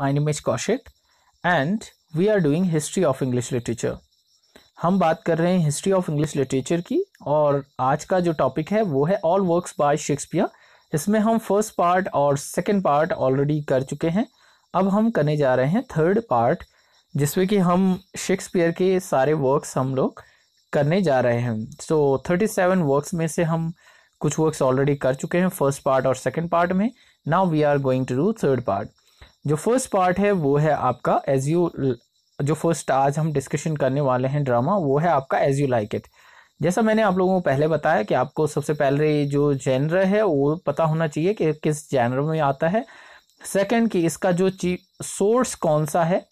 My name is Kaushik and we are doing history of English literature हम बात कर रहे हैं हिस्ट्री ऑफ इंग्लिश लिटरेचर की और आज का जो टॉपिक है वो है ऑल वर्क्स बाय शेक्सपियर इसमें हम फर्स्ट पार्ट और सेकंड पार्ट ऑलरेडी कर चुके हैं अब हम करने जा रहे हैं थर्ड पार्ट जिसमें कि हम शेक्सपियर के सारे वर्क्स हम लोग करने जा रहे हैं सो थर्टी सेवन वर्क्स में से हम कुछ वर्क्स ऑलरेडी कर चुके हैं फर्स्ट पार्ट और सेकेंड पार्ट में now we are going to do third part जो फर्स्ट पार्ट है वो है आपका एज यू जो फर्स्ट आज हम डिस्कशन करने वाले हैं ड्रामा वो है आपका एज यू लाइक इट जैसा मैंने आप लोगों को पहले बताया कि आपको सबसे पहले जो जेनर है वो पता होना चाहिए कि किस जेनर में आता है सेकंड कि इसका जो सोर्स कौन सा है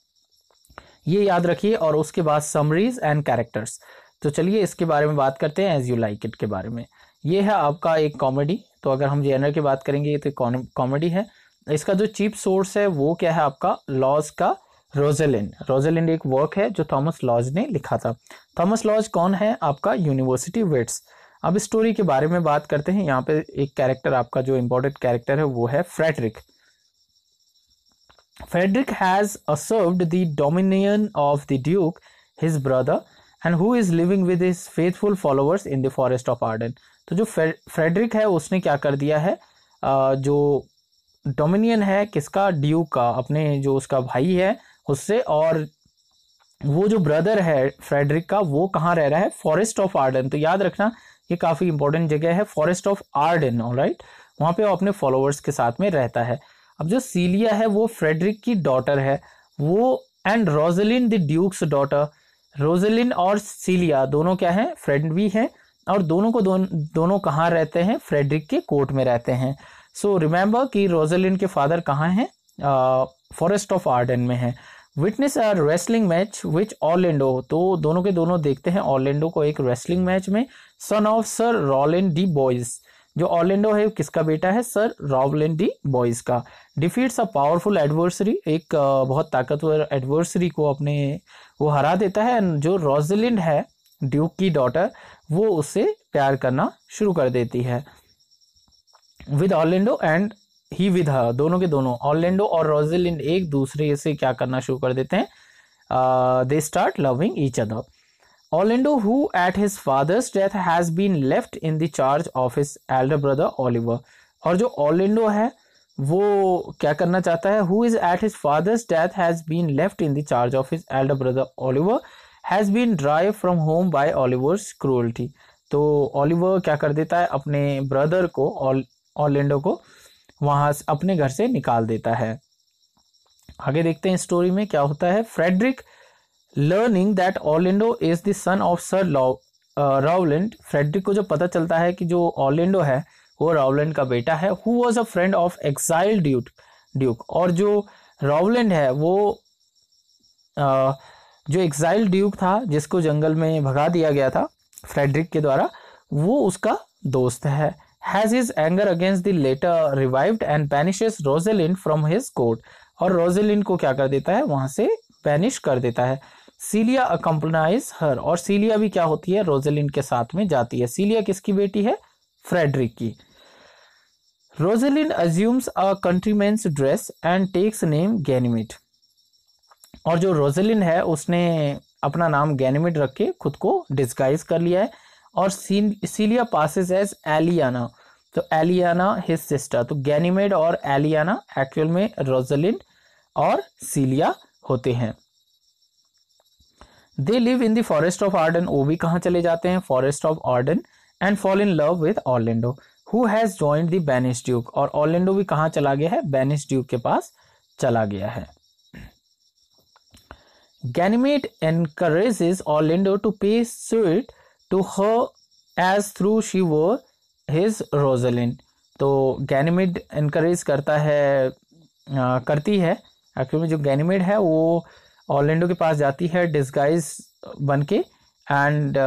ये याद रखिए और उसके बाद समरीज एंड कैरेक्टर्स तो चलिए इसके बारे में बात करते हैं एज यू लाइक इट के बारे में ये है आपका एक कॉमेडी तो अगर हम जेनर की बात करेंगे तो कॉमेडी है इसका जो चीप सोर्स है वो क्या है आपका लॉज का रोजेलिन रोजेलिन एक वर्क है जो थॉमस लॉज ने लिखा था थॉमस लॉज कौन है आपका यूनिवर्सिटी वेट्स अब स्टोरी के बारे में बात करते हैं यहाँ पे एक कैरेक्टर आपका जो इम्पोर्टेंट कैरेक्टर है वो है Frederick Frederick has usurped the dominion of the duke his brother and who is living with his faithful followers in the forest of Arden तो जो फ्रेडरिक है उसने क्या कर दिया है जो डोमिनियन है किसका ड्यूक का अपने जो उसका भाई है उससे और वो जो ब्रदर है फ्रेडरिक का वो कहाँ रह रहा है फॉरेस्ट ऑफ आर्डन तो याद रखना ये काफ़ी इंपॉर्टेंट जगह है फॉरेस्ट ऑफ आर्डन राइट वहाँ पे वो अपने फॉलोअर्स के साथ में रहता है अब जो सीलिया है वो फ्रेडरिक की डॉटर है वो and Rosalind the duke's daughter Rosalind और सीलिया दोनों क्या है फ्रेंड भी हैं और दोनों को दोन दोनों कहाँ रहते हैं फ्रेडरिक के कोर्ट में रहते हैं सो रिमेंबर कि रोजेलिन के फादर कहाँ हैं फॉरेस्ट ऑफ आर्डन में है witness a wrestling match which Orlando तो दोनों के दोनों देखते हैं ऑलेंडो को एक रेसलिंग मैच में son of sir Rowland de Boys जो ऑलेंडो है किसका बेटा है सर रॉबलिन डी बॉयज का डिफीट्स अ पावरफुल एडवर्सरी एक uh, बहुत ताकतवर एडवर्सरी को अपने वो हरा देता है जो रोजलिंड है ड्यूक की डॉटर वो उससे प्यार करना शुरू कर देती है with Orlando and he with her दोनों के दोनों ऑलेंडो और रोजेलिंड एक दूसरे से क्या करना शुरू कर देते हैं they start loving each other Orlando who at his father's death has been left in the charge of his elder brother Oliver और जो ऑलेंडो है वो क्या करना चाहता है who is at his father's death has been left in the charge of his elder brother Oliver has been drive from home by Oliver's cruelty तो Oliver क्या कर देता है अपने ब्रदर को ऑलेंडो को वहाँ अपने घर से निकाल देता है आगे देखते हैं स्टोरी में क्या होता है Frederick learning that Orlando is the son of sir Rowland Frederick को जो पता चलता है कि जो ऑलेंडो है वो रॉवलैंड का बेटा है who was a friend of exile duke duke और जो रावलैंड है वो आ, uh, जो एक्साइल ड्यूक था जिसको जंगल में भगा दिया गया था फ्रेडरिक के द्वारा वो उसका दोस्त है has his anger against the latter revive and banishes Rosalind from his court और रोजेलिन को क्या कर देता है वहां से पैनिश कर देता है सीलिया अकम्पनाइज हर और सीलिया भी क्या होती है रोजेलिन के साथ में जाती है सीलिया किसकी बेटी है फ्रेडरिक की Rosalind assumes a countryman's dress and takes name Ganymede और जो रोजेलिन है उसने अपना नाम गैनिमिट रख के खुद को डिस्गाइज कर लिया है और सीलिया पासिस एज एलियाना तो एलियाना हिज सिस्टर तो गैनीमेड और एलियाना एक्चुअल में रोजलिन और सीलिया होते हैं they live in forest forest of Arden वो भी कहाँ चले जाते हैं forest of Arden and fall in love with Orlando who has joined the banished duke और ऑर्लैंडो भी कहाँ चला गया है बेनिस ड्यूक के पास चला गया है Ganymede encourages Orlando to pay suit to her as though she वो हिज रोजलिन तो गैनीमिड इनक्रेज करता है आ, करती है एक्चुअली में जो गैनीमिड है वो ऑलेंडो के पास जाती है डिस्गाइज बन के एंड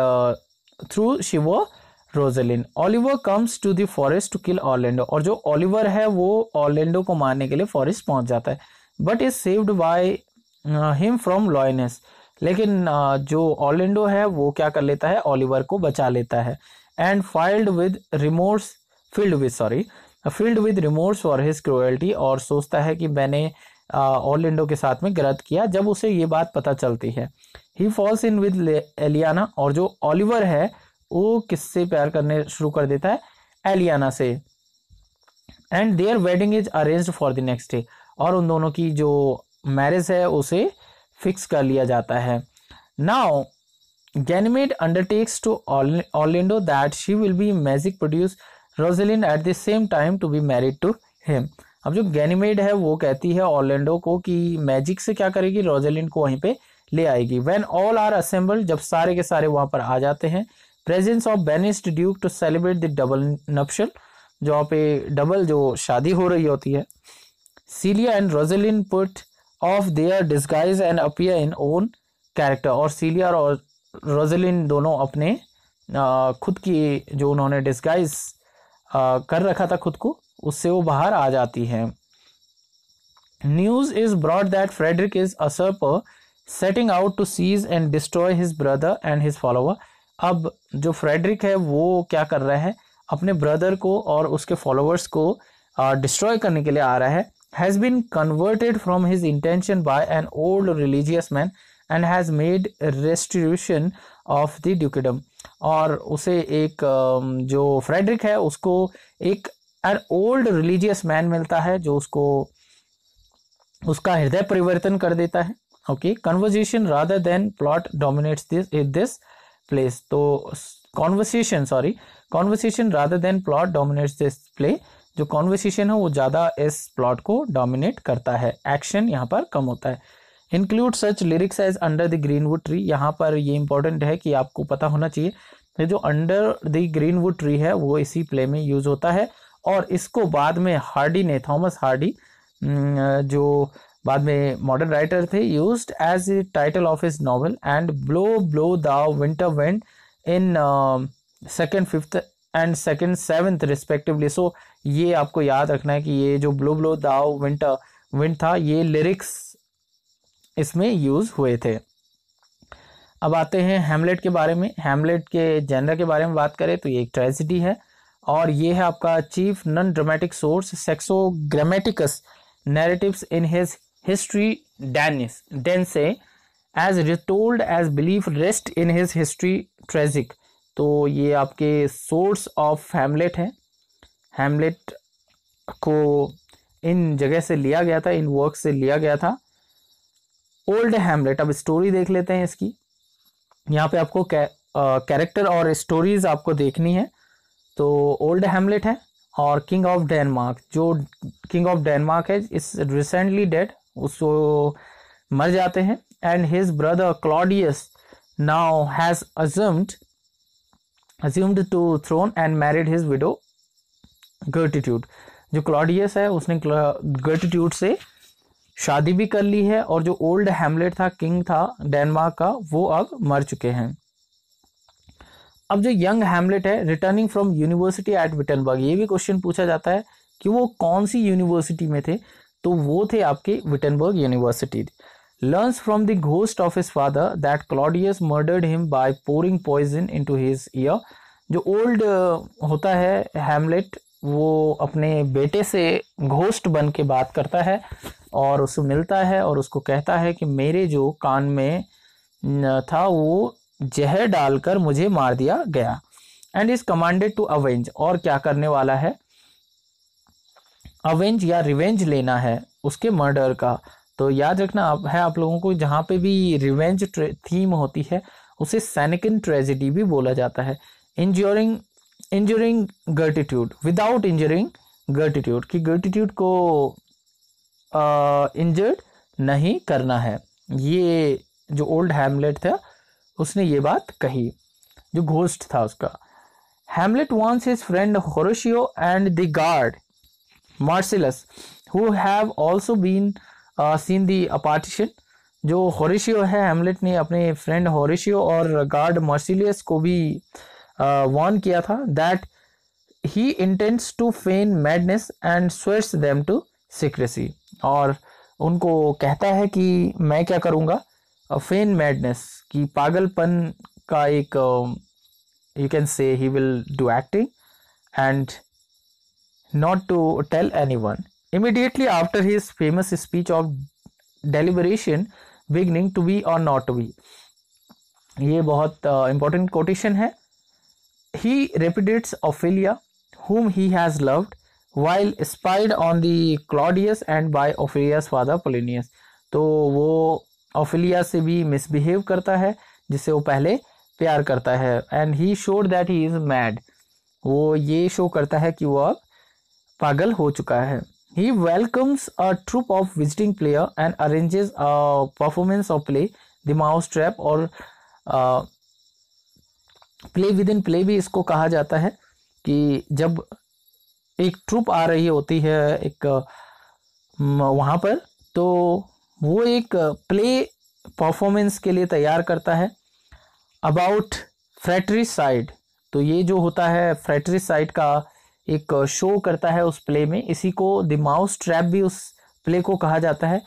थ्रू शी वो Rosalind Oliver comes to the forest to kill Orlando और जो ओलिवर है वो ऑलेंडो को मारने के लिए फॉरेस्ट पहुंच जाता है but is saved by him from lioness लेकिन जो ऑलेंडो है वो क्या कर लेता है ऑलिवर को बचा लेता है and filled with remorse filled with sorry filled with remorse for his cruelty और सोचता है कि मैंने ऑलेंडो के साथ में गलत किया जब उसे ये बात पता चलती है ही फॉल्स इन विद एलियाना और जो ऑलिवर है वो किससे प्यार करने शुरू कर देता है एलियाना से and their wedding is arrange for the next day और उन दोनों की जो मैरिज है उसे फिक्स कर लिया जाता है now Ganymede undertakes to Orlando that she will be magic produce Rosalind at the same time to be married to him अब जो गैनीमेड है वो कहती है ऑर्लैंडो को कि मैजिक से क्या करेगी रोजेलिन को वहीं पे ले आएगी व्हेन ऑल आर असेंबल्ड जब सारे के सारे वहां पर आ जाते हैं presence of banished duke to celebrate the double nuptial जहाँ पे डबल जो शादी हो रही होती है Celia and Rosalind put off their disguise and appear in own character और सीलिया और रोजलिन दोनों अपने खुद की जो उन्होंने डिस्गाइज कर रखा था खुद को उससे वो बाहर आ जाती हैं news is brought that Frederick is usurper setting out to seize and destroy his brother and his follower अब जो फ्रेडरिक है वो क्या कर रहा है अपने ब्रदर को और उसके फॉलोअर्स को डिस्ट्रॉय करने के लिए आ रहा है has been converted from his intention by an old religious man and has made restitution of the dukedom और उसे एक um, जो फ्रेडरिक है उसको एक एन ओल्ड रिलीजियस मैन मिलता है जो उसको उसका हृदय परिवर्तन कर देता है okay conversation rather than plot dominates this this place तो conversation sorry conversation rather than plot dominates this play जो कॉन्वर्सेशन है वो ज़्यादा इस प्लॉट को डोमिनेट करता है एक्शन यहाँ पर कम होता है include such lyrics as under the greenwood tree यहाँ पर ये इंपॉर्टेंट है कि आपको पता होना चाहिए ये जो under the greenwood tree है वो इसी प्ले में यूज होता है और इसको बाद में हार्डी ने थॉमस हार्डी जो बाद में मॉडर्न राइटर थे use as title of his novel and blow blow the winter wind in second fifth and second seventh respectively so ये आपको याद रखना है कि ये जो blow blow thou winter wind था ये लिरिक्स इसमें यूज़ हुए थे अब आते हैं हेमलेट के बारे में हेमलेट के जेनर के बारे में बात करें तो ये एक ट्रेजिडी है और ये है आपका chief non dramatic source Saxo Grammaticus narratives in his history Danish Dane से as retold as Belleforest in his history tragic तो ये आपके सोर्स ऑफ हेमलेट है हैमलेट को इन जगह से लिया गया था इन वर्क से लिया गया था ओल्ड हैमलेट अब स्टोरी देख लेते हैं इसकी यहाँ पे आपको कैरेक्टर और स्टोरीज आपको देखनी है तो ओल्ड हैमलेट है और किंग ऑफ डेनमार्क जो किंग ऑफ डेनमार्क है इस रिसेंटली डेड उसको मर जाते हैं and his brother Claudius now has assumed assumed to throne and married his widow gertitude जो क्लॉडियस है उसने गर्टिट्यूड से शादी भी कर ली है और जो ओल्ड हेमलेट था किंग था डेनमार्क का वो अब मर चुके हैं अब जो यंग हेमलेट है returning from university at Wittenberg ये भी क्वेश्चन पूछा जाता है कि वो कौन सी यूनिवर्सिटी में थे तो वो थे आपके Wittenberg university learns from the ghost of his father that Claudius murdered him by pouring poison into his ear. जो ओल्ड uh, होता है हेमलेट वो अपने बेटे से घोस्ट बन के बात करता है और उसको मिलता है और उसको कहता है कि मेरे जो कान में था वो जहर डालकर मुझे मार दिया गया and is commanded to avenge और क्या करने वाला है अवेंज या रिवेंज लेना है उसके मर्डर का तो याद रखना आप है आप लोगों को जहाँ पे भी रिवेंज थीम होती है उसे सैनिकन ट्रेजिडी भी बोला जाता है enduring enduring gratitude without enduring gratitude कि गर्टिट्यूड को इंजर्ड नहीं करना है ये जो ओल्ड हैमलेट था उसने ये बात कही जो घोस्ट था उसका Hamlet warns his friend Horatio and the guard Marcellus who have also been seen the apparition जो हॉरिशियो है हेमलेट ने अपने फ्रेंड हॉरिशियो और गार्ड मर्सिलियस को भी वॉर्न किया था that he intends to feign madness and swears them to secrecy और उनको कहता है कि मैं क्या करूँगा फेन मैडनेस कि पागलपन का एक you can say he will do acting and not to tell anyone Immediately after his famous speech of deliberation beginning to be or not to be ये बहुत इम्पोर्टेंट uh, कोटेशन है he repudiates Ophelia whom he has loved while spied on the Claudius and by Ophelia's father Polonius तो वो Ophelia से भी misbehave करता है जिससे वो पहले प्यार करता है and he showed that he is mad वो ये शो करता है कि वो अब पागल हो चुका है He welcomes a troop of visiting player and arranges a performance or play, the mouse trap or uh, play within play भी इसको कहा जाता है कि जब एक ट्रुप आ रही होती है एक वहाँ पर तो वो एक प्ले परफॉर्मेंस के लिए तैयार करता है अबाउट फ्रेटरी साइड तो ये जो होता है फ्रेटरी साइड का एक शो करता है उस प्ले में इसी को द माउस ट्रैप भी उस प्ले को कहा जाता है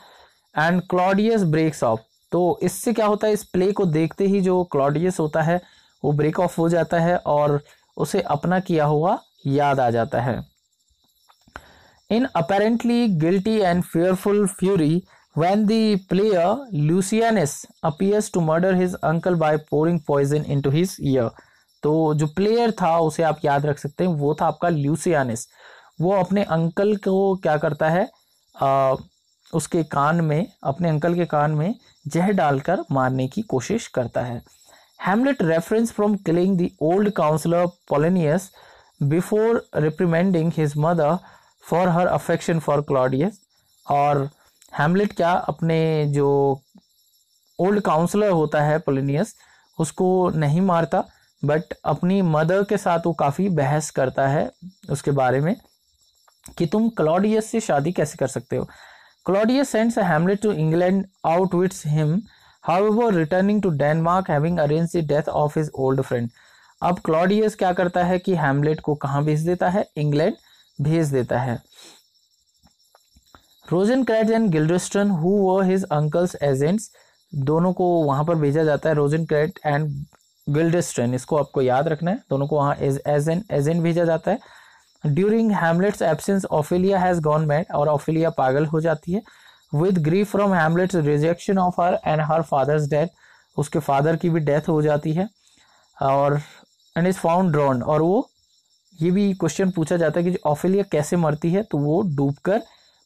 एंड क्लॉडियस ब्रेक्स ऑफ तो इससे क्या होता है इस प्ले को देखते ही जो क्लॉडियस होता है वो ब्रेक ऑफ हो जाता है और उसे अपना किया हुआ याद आ जाता है in apparently guilty and fearful fury the player player appears to murder his uncle by pouring poison into his ear तो जो प्लेयर था उसे आप याद रख सकते हैं वो था आपका ल्यूसियानिस वो अपने अंकल को क्या करता है आ, उसके कान में अपने अंकल के कान में जह डालकर मारने की कोशिश करता है Hamlet refrains from killing the old counsellor Polonius before reprimanding his mother for her affection for Claudius और हेमलेट क्या अपने जो ओल्ड काउंसलर होता है पोलिनियस उसको नहीं मारता बट अपनी मदर के साथ वो काफ़ी बहस करता है उसके बारे में कि तुम क्लॉडियस से शादी कैसे कर सकते हो Claudius sends Hamlet to England outwits him वो returning to Denmark having arrange the death of his old friend अब क्लॉडियस क्या करता है कि हैमलेट को कहाँ भेज देता है इंग्लैंड भेज देता है Rosencrantz and Guildenstern who were his uncle's agents दोनों को वहाँ पर भेजा जाता है रोजन क्रैड एंड गिल्डस्टन इसको आपको याद रखना है दोनों को वहाँ as as an as an भेजा जाता है during Hamlet's absence Ophelia has gone mad और ऑफिलिया पागल हो जाती है with grief from Hamlet's rejection of her and her father's death उसके फादर की भी डेथ हो जाती है और एंड इज फाउंड ड्रॉन और वो ये भी क्वेश्चन पूछा जाता है कि ऑफिलिया कैसे मरती है तो वो डूब कर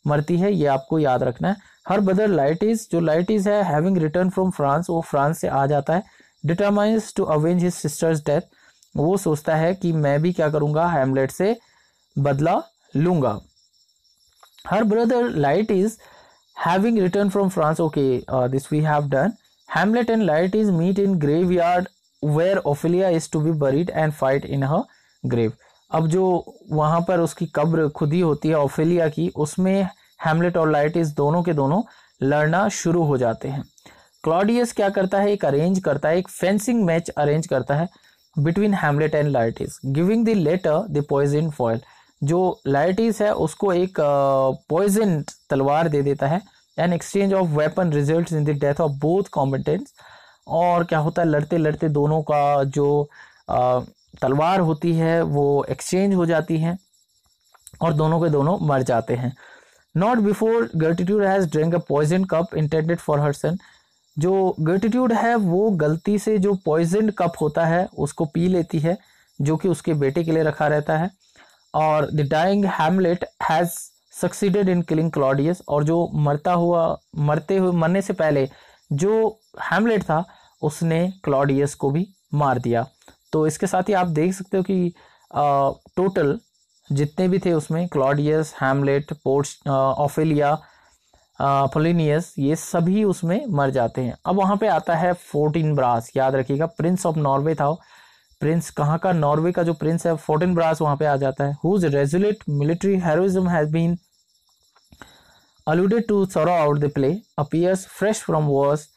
मरती है ये आपको याद रखना है हर ब्रदर लाइट इज जो लाइट इज है हैविंग रिटर्न फ्रॉम फ्रांस वो फ्रांस से आ जाता है determines to avenge his sister's death वो सोचता है कि मैं भी क्या करूंगा हेमलेट से बदला लूंगा her brother Laertes having return from France okay this we have done Hamlet and Laertes meet in graveyard where Ophelia is to be buried and fight in her grave अब जो वहां पर उसकी कब्र खुदी होती है Ophelia की उसमें हेमलेट और लाइट इज दोनों के दोनों लड़ना शुरू हो जाते हैं क्लॉडियस क्या करता है एक अरेंज करता है एक फेंसिंग मैच अरेंज करता है between Hamlet and Laertes giving the latter the poison foil जो लाइटिस है उसको एक पॉइजन uh, तलवार दे देता है an exchange of weapon result in the death of both combatants और क्या होता है लड़ते लड़ते दोनों का जो uh, तलवार होती है वो एक्सचेंज हो जाती है और दोनों के दोनों मर जाते हैं नॉट बिफोर गर्टिट्यूड has drink a poison cup intended for her son जो ग्रेटिट्यूड है वो गलती से जो पॉइजन कप होता है उसको पी लेती है जो कि उसके बेटे के लिए रखा रहता है और the dying Hamlet has succeeded in killing Claudius और जो मरता हुआ मरते हुए मरने से पहले जो हैमलेट था उसने क्लॉडियस को भी मार दिया तो इसके साथ ही आप देख सकते हो कि टोटल जितने भी थे उसमें क्लॉडियस हैमलेट पोर्ट ऑफेलिया फलिनियस ये सभी उसमें मर जाते हैं अब वहाँ पे आता है फोर्टीन ब्रास याद रखिएगा प्रिंस ऑफ नॉर्वे था प्रिंस कहाँ का नॉर्वे का जो प्रिंस है फोर्टीन ब्रास वहाँ पे आ जाता है whose resolute military heroism has been alluded to throughout the play appears fresh from wars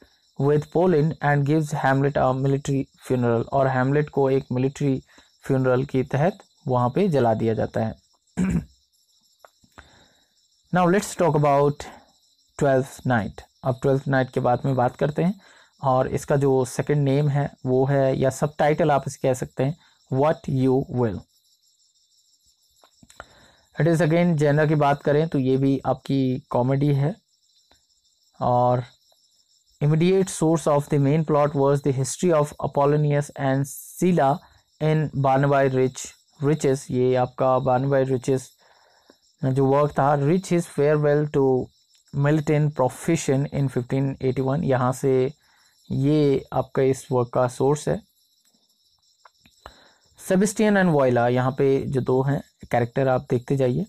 with Poland and gives Hamlet a military funeral और हैमलेट को एक मिलिट्री फ्यूनरल के तहत वहाँ पे जला दिया जाता है now let's talk about Twelfth Night अब ट्वेल्थ नाइट के बाद में बात करते हैं और इसका जो सेकंड नेम है वो है या सब टाइटल आप इसे कह सकते हैं What You Will it is again genre की बात करें तो ये भी आपकी कॉमेडी है और immediate source of the main plot was the history of Apollonius and Silla in Barnabe Riche Riche's ये आपका Barnaby रिचेस जो वर्क था Riche his farewell to militant profession in fifteen eighty one यहाँ से ये आपका इस वर्क का सोर्स है सेबिस्टियन एंड वॉयला यहाँ पे जो दो हैं कैरेक्टर आप देखते जाइए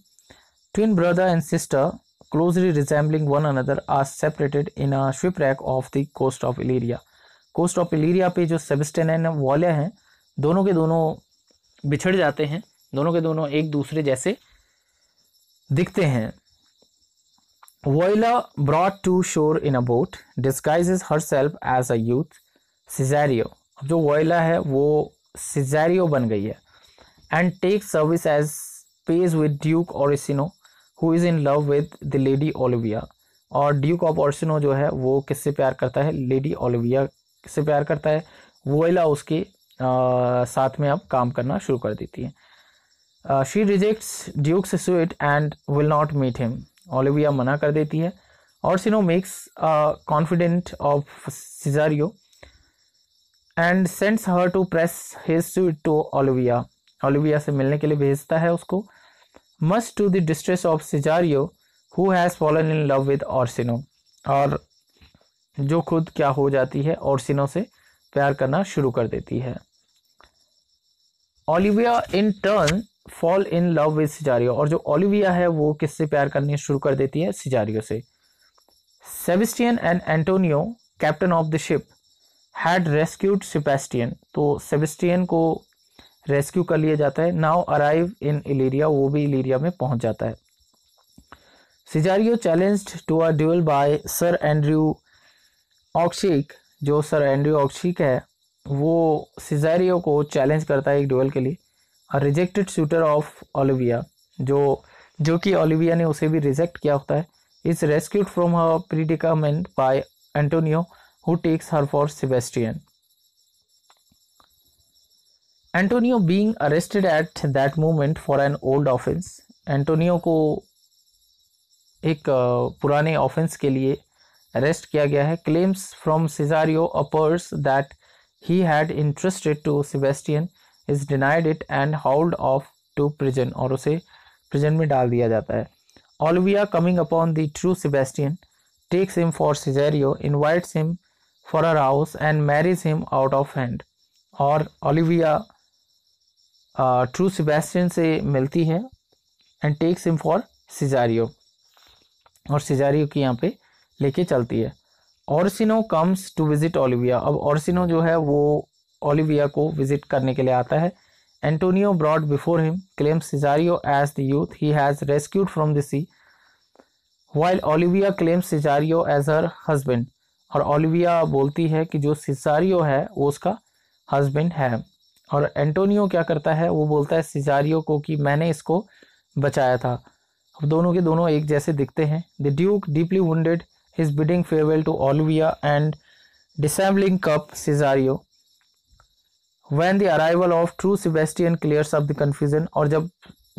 twin brother and sister closely one another are separated in a shipwreck off the coast of Illyria coast of Illyria पे जो सेबिस्टियन एंड वॉले हैं दोनों के दोनों बिछड़ जाते हैं दोनों के दोनों एक दूसरे जैसे दिखते हैं Voila brought to shore in a boat disguises herself as a youth Cesario. अब जो वोइला है वो सिजैरियो बन गई है and take service as page with Duke Orsino who is in love with the lady Olivia और ड्यूक ऑफ ओरिसिनो जो है वो किससे प्यार करता है लेडी ओलिविया किससे प्यार करता है वोइला उसके आ, साथ में अब काम करना शुरू कर देती है she rejects duke's suit and will not meet him Olivia मना कर देती है Orsino makes confident of Cesario and sends her to press his to Olivia Olivia से मिलने के लिए भेजता है उसको must to the distress of Cesario who has fallen in love with Orsino और जो खुद क्या हो जाती है ऑर्सिनो से प्यार करना शुरू कर देती है Olivia in turn fall in love with Cesario और जो ओलिविया है वो किससे प्यार करनी शुरू कर देती है सिजारियो से Sebastian and Antonio captain of the ship had rescued Sebastian तो सेबिस्टियन को रेस्क्यू कर लिया जाता है नाउ अराइव इन इलीरिया वो भी इलीरिया में पहुंच जाता है Cesario challenged to a duel by Sir Andrew Aguecheek जो सर एंड्रयू ऑक्शिक है वो सिजारियो को चैलेंज करता है एक ड्यूल के लिए रिजेक्टेड शूटर ऑफ ओलिविया जो जो कि ओलिविया ने उसे भी रिजेक्ट किया होता है is rescued from her predicament by Antonio who takes her for Sebastian Antonio being arrested at that moment for an old offence Antonio को एक पुराने ऑफेंस के लिए अरेस्ट किया गया है claims from Cesario a purse that he had entrusted to Sebastian is denied it and hauled off to prison और उसे प्रिजन में डाल दिया जाता है Olivia coming upon the true Sebastian takes him for Cesario invites him for her house and marries him out of hand और Olivia true Sebastian से मिलती है and takes him for Cesario और सिजारियो की यहाँ पे लेके चलती है Orsino comes to visit Olivia अब ऑर्सिनो जो है वो ओलिविया को विजिट करने के लिए आता है Antonio brought before him claims Cesario as the youth he has rescued from the sea while Olivia claims Cesario as her husband और ओलिविया बोलती है कि जो सिजारियो है वो उसका हस्बैंड है और एंटोनियो क्या करता है वो बोलता है सिजारियो को कि मैंने इसको बचाया था अब दोनों के दोनों एक जैसे दिखते हैं the duke deeply wed is bidding farewell to Olivia and dissembling cub Cesario when the arrival of true Sebastian clears off the confusion और जब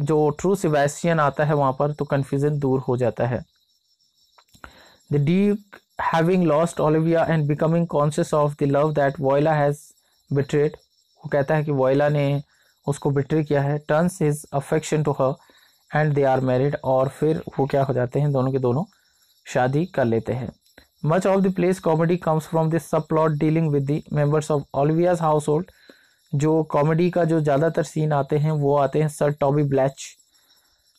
जो ट्रू सिबेस्टियन आता है वहाँ पर तो कन्फ्यूज़न दूर हो जाता है the duke having lost Olivia and becoming conscious of the love that Viola has betrayed वो कहता है कि वॉयला ने उसको बिट्रे किया है turns his affection to her and they are married और फिर वो क्या हो जाते हैं दोनों के दोनों शादी कर लेते हैं much of the play's comedy comes from this subplot dealing with the members of Olivia's household जो कॉमेडी का जो ज़्यादातर सीन आते हैं वो आते हैं Sir Toby Belch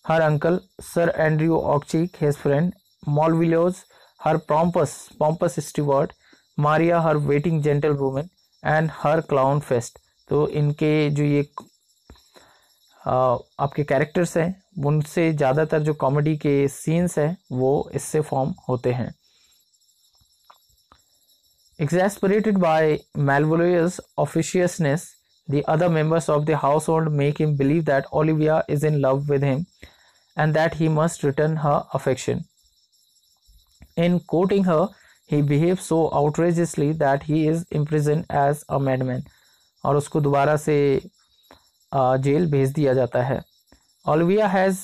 her uncle Sir Andrew Aguecheek his friend Malvolio her pompous pompous steward Maria her waiting gentlewoman and her clown Feste तो इनके जो ये आ, आपके कैरेक्टर्स हैं उनसे ज़्यादातर जो कॉमेडी के सीन्स हैं वो इससे फॉर्म होते हैं exasperated by Malvolio's officiousness The other members of the household make him believe that Olivia is in love with him and that he must return her affection. In courting her, he behaves so outrageously that he is imprisoned as a madman और उसको दोबारा से jail भेज दिया जाता है Olivia has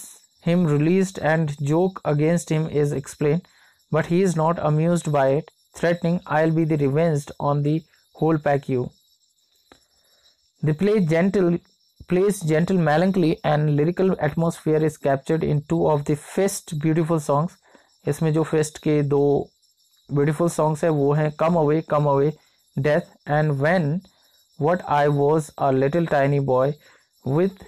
him released and joke against him is explained but he is not amused by it threatening I'll be the revenged on the whole pack you The play's gentle, play's gentle melancholy and lyrical atmosphere is captured in two of the first beautiful songs. इसमें जो fest के दो beautiful songs है वो हैं come away come away death and when what I was a little tiny boy with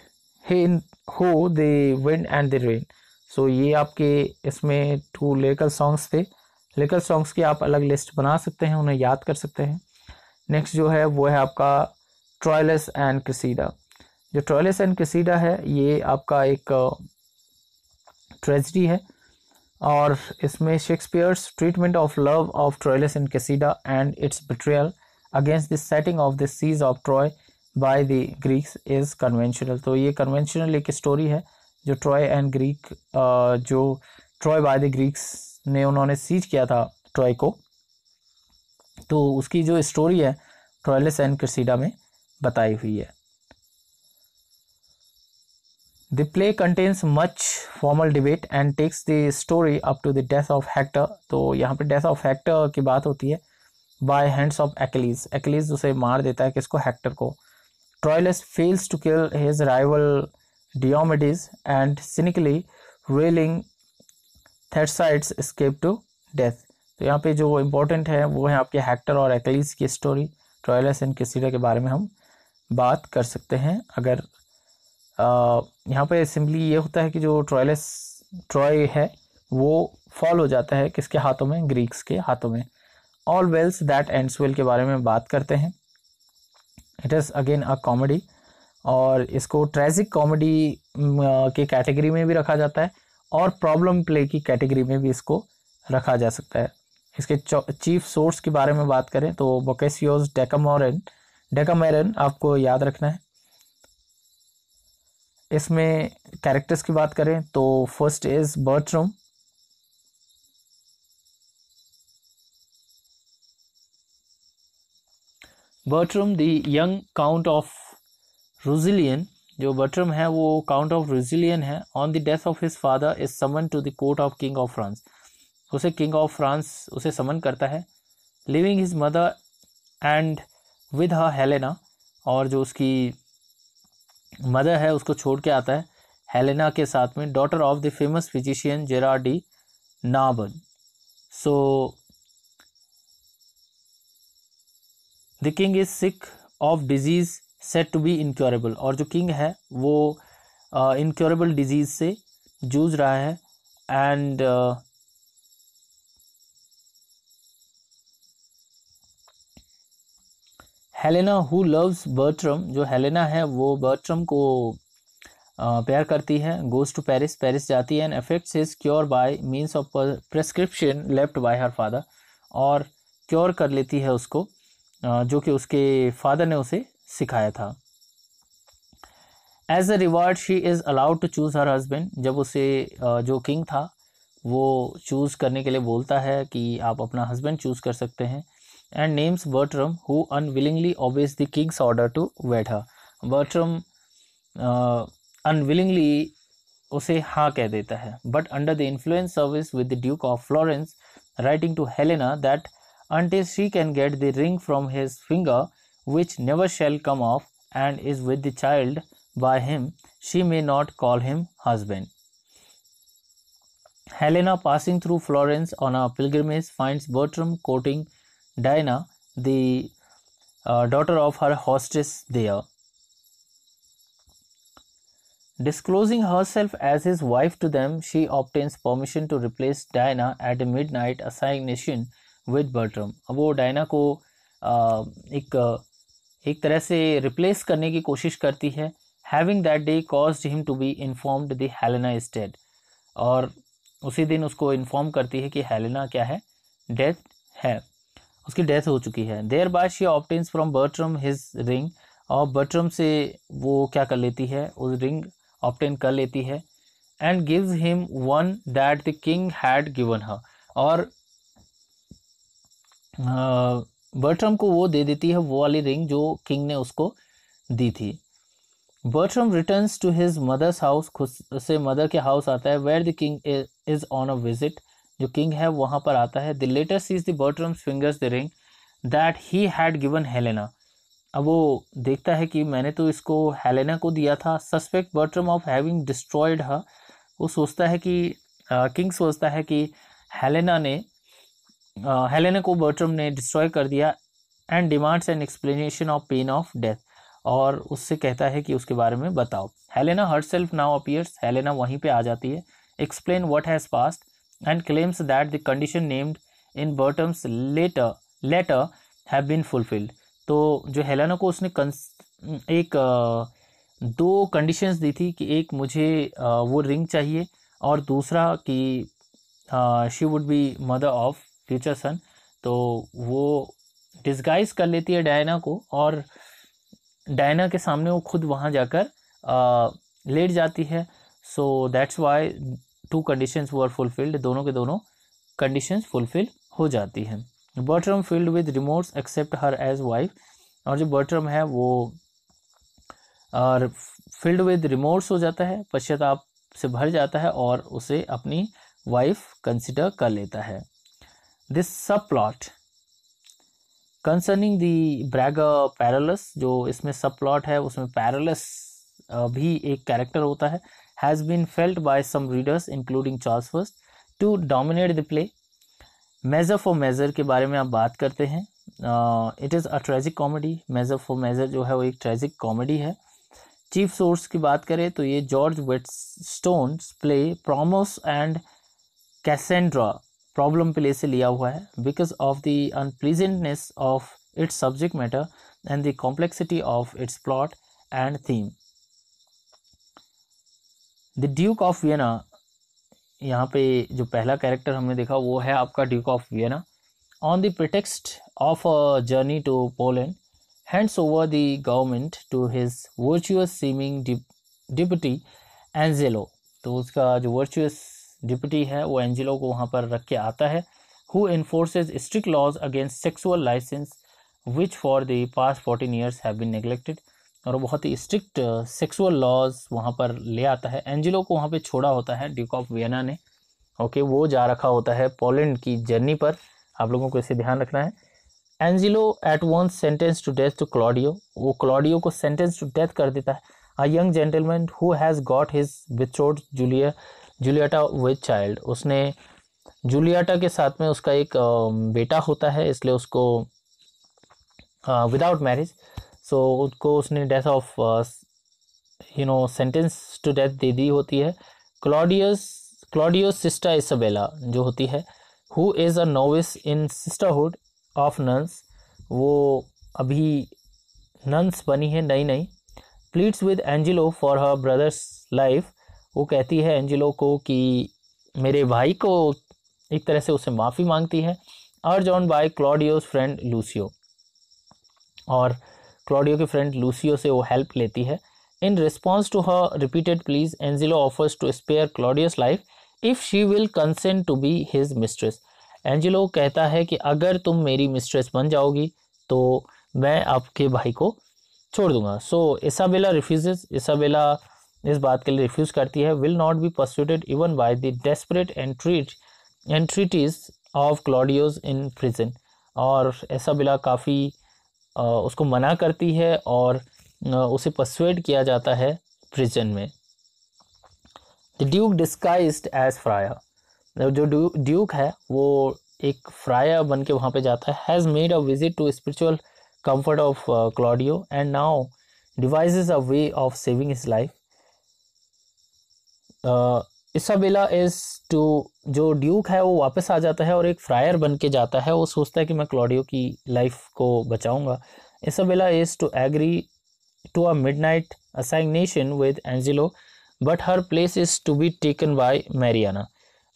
him who the wind and the rain so so, ये आपके इसमें टू लिरिकल सॉन्ग्स थे लिरिकल सॉन्ग्स की आप अलग लिस्ट बना सकते हैं उन्हें याद कर सकते हैं नेक्स्ट जो है वो है आपका ट्रॉयलेस एंड क्रिसीडा जो ट्रॉयलेस एंड क्रिसीडा है ये आपका एक ट्रेजडी uh, है और इसमें Shakespeare's treatment of love of Troilus and Cressida and its betrayal against the setting of the siege of Troy by the Greeks is conventional तो ये कन्वेंशनल एक स्टोरी है जो ट्रॉय एंड ग्रीक जो Troy by the Greeks ने उन्होंने seize किया था ट्रॉय को तो उसकी जो स्टोरी है ट्रॉयलेस एंड क्रिसीडा में बताई हुई है the play contains much formal debate and takes the story up to the death of Hector तो यहाँ पे डेथ ऑफ हैक्टर की बात होती है by hands of Achilles Achilles उसे मार देता है किसको हैक्टर को Troilus fails to kill his rival Diomedes and cynically railing Thersites escape to death तो यहाँ पे जो इम्पोर्टेंट है वो है आपके हैक्टर और एक्लीस की स्टोरी ट्रॉयलेस एंड किसीडा के बारे में हम बात कर सकते हैं अगर यहाँ पे सिंपली ये होता है कि जो ट्रॉयलेस ट्रॉय है वो फॉल हो जाता है किसके हाथों में ग्रीक्स के हाथों में All's Well That Ends Well के बारे में बात करते हैं it is again a comedy और इसको ट्रेजिक कॉमेडी के कैटेगरी में भी रखा जाता है और प्रॉब्लम प्ले की कैटेगरी में भी इसको रखा जा सकता है इसके चीफ सोर्स के बारे में बात करें तो बोकेसियोज डेकामोरन डेकामेरन आपको याद रखना है इसमें कैरेक्टर्स की बात करें तो first is Bertram Bertram the young count of Roussillon जो बर्ट्रम है वो काउंट ऑफ रूजिलियन है on the death of his father is summon to the court of king of France उसे किंग ऑफ फ्रांस उसे summon करता है leaving his mother and with her Helena और जो उसकी मदर है उसको छोड़ के आता है हेलेना के साथ में daughter of the famous physician Gerard de Narbon so the king is sick of disease said to be incurable और जो किंग है वो इनक्योरेबल uh, डिजीज़ से जूझ रहा है and uh, Helena who loves Bertram जो हेलेना है वो बर्ट्रम को प्यार करती है गोज टू पेरिस पेरिस जाती है and effects his cure by means of prescription left by her father और क्योर कर लेती है उसको जो कि उसके फादर ने उसे सिखाया था as a reward she is allowed to choose her husband जब उसे जो किंग था वो चूज़ करने के लिए बोलता है कि आप अपना हस्बैंड चूज़ कर सकते हैं and names Bertram, who unwillingly obeys the king's order to wed her. Bertram uh, unwillingly उसे हाँ कह देता है but under the influence service with the duke of Florence writing to Helena that until she can get the ring from his finger, which never shall come off, and is with the child by him, she may not call him husband. Helena, passing through Florence on a pilgrimage, finds Bertram courting Diana, the uh, daughter of her hostess there. Disclosing herself as his wife to them, she obtains permission to replace Diana at a midnight assignation with Bertram. अब वो Diana को आ, एक एक तरह से replace करने की कोशिश करती है having that day cause him to be informed the Helena is dead और उसी दिन उसको इन्फॉर्म करती है कि हेलेना क्या है डेथ है उसकी डेथ हो चुकी है देयर बाद she obtains from Bertram his ring और बर्ट्रम से वो क्या कर लेती है उस रिंग ऑप्टेन कर लेती है and gives him one that the king had given her और बर्ट्रम को वो दे देती है वो वाली रिंग जो किंग ने उसको दी थी Bertram returns to his mother's house खुद से मदर के हाउस आता है where the king is on a visit जो किंग है वहाँ पर आता है the latter sees the Bertram fingers the ring that he had given Helena अब वो देखता है कि मैंने तो इसको हेलेना को दिया था suspect Bertram of having destroyed है वो सोचता है कि किंग सोचता है कि हेलेना ने आ, हेलेना को बर्ट्रम ने डिस्ट्रॉय कर दिया and demands an explanation of pain of death और उससे कहता है कि उसके बारे में बताओ Helena herself now appears Helena वहीं पे आ जाती है explain what has passed and claims that the condition named in Bertram's later letter have been fulfilled तो जो हेलेना को उसने एक दो conditions दी थी कि एक मुझे वो ring चाहिए और दूसरा कि she would be mother of future son. तो वो disguise कर लेती है डायना को और डायना के सामने वो खुद वहाँ जाकर लेट जाती है so that's why two conditions वो आर फुलफिल्ड दोनों के दोनों कंडीशंस फुलफिल हो जाती हैं Bertram filled with remorse accept her as wife और जो बर्टरम है वो और फील्ड विद रिमोर्स हो जाता है पश्चाताप से भर जाता है और उसे अपनी वाइफ कंसिडर कर लेता है this subplot concerning the braggart Parolles जो इसमें सब प्लॉट है उसमें पैरलस भी एक कैरेक्टर होता है has been felt by some readers including Charles First to dominate the play. measure Measure for Measure के बारे में आप बात करते हैं it is a tragic comedy Measure for Measure जो है वो एक ट्रेजिक कॉमेडी है चीफ सोर्स की बात करें तो ये George Whetstone play Promos and Cassandra problem play से लिया हुआ है because of the unpleasantness of its subject matter and the complexity of its plot and theme the duke of Vienna यहाँ पे जो पहला कैरेक्टर हमने देखा वो है आपका duke of Vienna on the pretext of a journey to Poland hands over the government to his virtuous seeming deputy Angelo तो उसका जो वर्चुअस डिप्टी है वो एंजेलो को वहाँ पर रख के आता है who enforces strict laws against sexual licence which for the past fourteen years have been neglected और बहुत ही स्ट्रिक्ट सेक्सुअल लॉज वहाँ पर ले आता है एंजिलो को वहाँ पे छोड़ा होता है ड्यूक ऑफ वियना ने ओके वो जा रखा होता है पोलैंड की जर्नी पर आप लोगों को इसे ध्यान रखना है Angelo at once sentence to death to Claudio वो क्लॉडियो को सेंटेंस टू डेथ कर देता है a young gentleman who has got his betrothed Julia Julietta with child उसने जूलियाटा के साथ में उसका एक um, बेटा होता है इसलिए उसको विदाउट uh, मैरिज सो उसको उसने death of you know sentence to death दे दी होती है क्लॉडियस क्लॉडियस सिस्टा इसबेला जो होती है who is a novice in sisterhood of nuns वो अभी नंस बनी है नई नई pleads with Angelo for her brother's life वो कहती है एंजिलो को कि मेरे भाई को एक तरह से उसे माफ़ी मांगती है urged on by Claudio's friend Lucio और क्लॉडियो के फ्रेंड लूसियो से वो हेल्प लेती है in response to her repeated pleas Angelo offers to spare Claudius life if she will consent to be his mistress Angelo कहता है कि अगर तुम मेरी मिस्ट्रेस बन जाओगी तो मैं आपके भाई को छोड़ दूंगा so so, Isabella refuse Isabella इस बात के लिए रिफ्यूज़ करती है will not be persuaded even by the desperate entreat entreaties of Claudio's in prison और ऐसा बिला काफ़ी उसको मना करती है और उसे परसुएड किया जाता है प्रिजन में the duke disguised as friar जो ड्यूक है वो एक फ्राया बन के वहाँ पर जाता है has made a visit to spiritual comfort of Claudio and now devise a way of saving saving life Isabella is to जो ड्यूक है वो वापस आ जाता है और एक फ्रायर बन के जाता है वो सोचता है कि मैं क्लॉडियो की लाइफ को बचाऊंगा Isabella is to agree to a midnight assignation with Angelo but her place is to be taken by Mariana